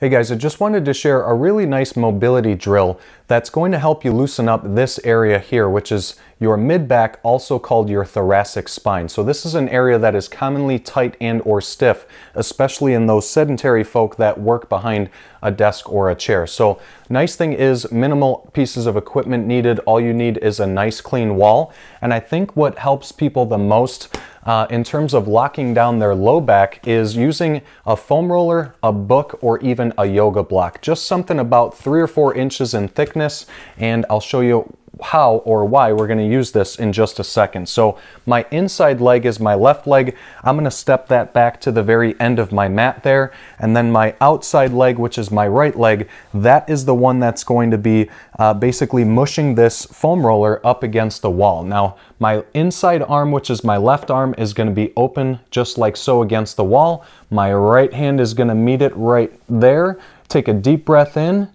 Hey guys, I just wanted to share a really nice mobility drill that's going to help you loosen up this area here, which is your mid-back, also called your thoracic spine. So this is an area that is commonly tight and or stiff, especially in those sedentary folk that work behind a desk or a chair. So nice thing is minimal pieces of equipment needed. All you need is a nice clean wall. And I think what helps people the most uh, in terms of locking down their low back is using a foam roller, a book, or even a yoga block. Just something about three or four inches in thickness, and I'll show you how or why we're gonna use this in just a second. So my inside leg is my left leg. I'm gonna step that back to the very end of my mat there. And then my outside leg, which is my right leg, that is the one that's going to be uh, basically mushing this foam roller up against the wall. Now, my inside arm, which is my left arm, is gonna be open just like so against the wall. My right hand is gonna meet it right there. Take a deep breath in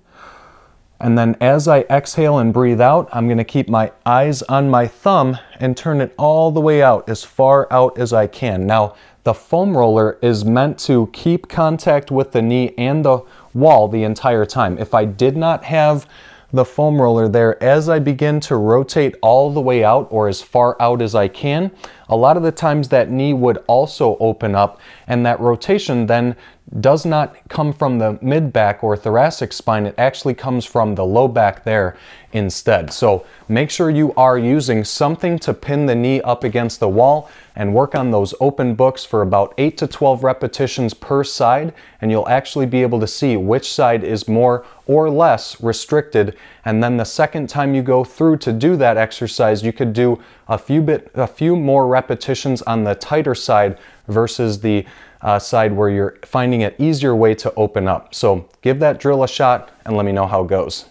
and then as I exhale and breathe out, I'm gonna keep my eyes on my thumb and turn it all the way out, as far out as I can. Now, the foam roller is meant to keep contact with the knee and the wall the entire time. If I did not have the foam roller there, as I begin to rotate all the way out or as far out as I can, a lot of the times that knee would also open up and that rotation then does not come from the mid back or thoracic spine. It actually comes from the low back there instead. So make sure you are using something to pin the knee up against the wall and work on those open books for about 8 to 12 repetitions per side and you'll actually be able to see which side is more or less restricted and then the second time you go through to do that exercise you could do a few bit a few more repetitions on the tighter side versus the uh, side where you're finding an easier way to open up. So give that drill a shot and let me know how it goes.